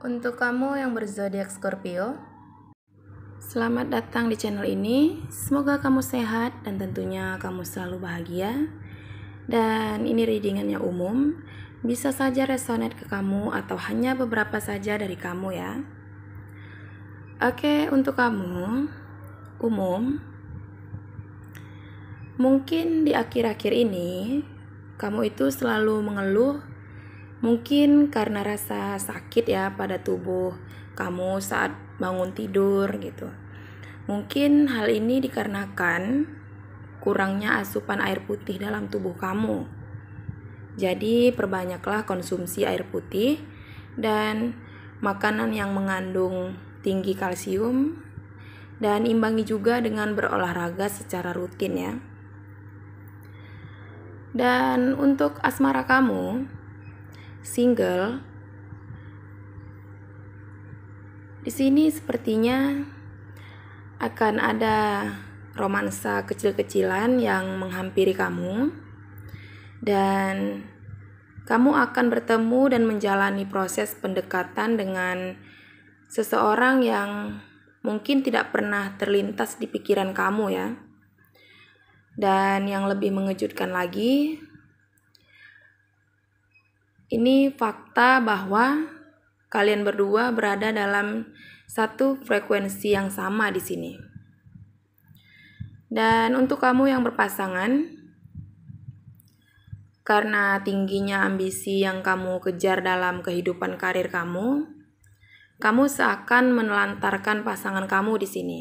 Untuk kamu yang berzodiak Scorpio, selamat datang di channel ini. Semoga kamu sehat dan tentunya kamu selalu bahagia. Dan ini readingannya umum, bisa saja resonate ke kamu atau hanya beberapa saja dari kamu ya. Oke, untuk kamu umum mungkin di akhir-akhir ini kamu itu selalu mengeluh Mungkin karena rasa sakit ya pada tubuh kamu saat bangun tidur gitu. Mungkin hal ini dikarenakan kurangnya asupan air putih dalam tubuh kamu. Jadi perbanyaklah konsumsi air putih dan makanan yang mengandung tinggi kalsium dan imbangi juga dengan berolahraga secara rutin ya. Dan untuk asmara kamu, single. Di sini sepertinya akan ada romansa kecil-kecilan yang menghampiri kamu dan kamu akan bertemu dan menjalani proses pendekatan dengan seseorang yang mungkin tidak pernah terlintas di pikiran kamu ya. Dan yang lebih mengejutkan lagi, ini fakta bahwa kalian berdua berada dalam satu frekuensi yang sama di sini. Dan untuk kamu yang berpasangan, karena tingginya ambisi yang kamu kejar dalam kehidupan karir kamu, kamu seakan menelantarkan pasangan kamu di sini.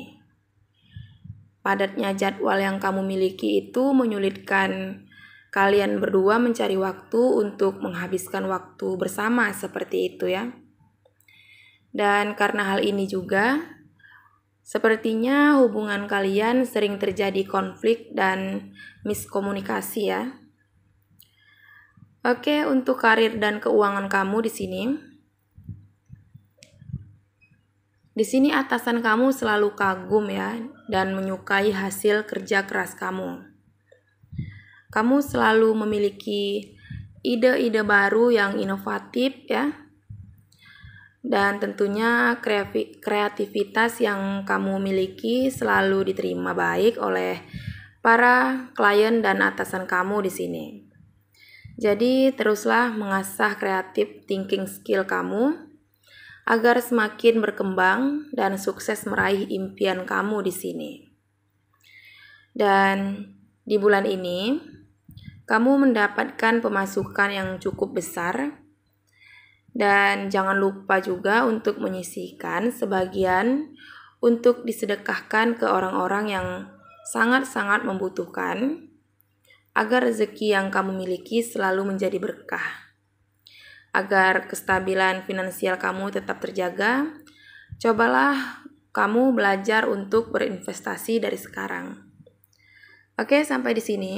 Padatnya jadwal yang kamu miliki itu menyulitkan kalian berdua mencari waktu untuk menghabiskan waktu bersama seperti itu ya. Dan karena hal ini juga, sepertinya hubungan kalian sering terjadi konflik dan miskomunikasi ya. Oke, untuk karir dan keuangan kamu di sini. Di sini atasan kamu selalu kagum ya dan menyukai hasil kerja keras kamu kamu selalu memiliki ide-ide baru yang inovatif ya. Dan tentunya kreativitas yang kamu miliki selalu diterima baik oleh para klien dan atasan kamu di sini. Jadi teruslah mengasah kreatif thinking skill kamu agar semakin berkembang dan sukses meraih impian kamu di sini. Dan di bulan ini, kamu mendapatkan pemasukan yang cukup besar. Dan jangan lupa juga untuk menyisihkan sebagian untuk disedekahkan ke orang-orang yang sangat-sangat membutuhkan agar rezeki yang kamu miliki selalu menjadi berkah. Agar kestabilan finansial kamu tetap terjaga, cobalah kamu belajar untuk berinvestasi dari sekarang. Oke, sampai di sini.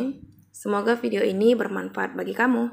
Semoga video ini bermanfaat bagi kamu.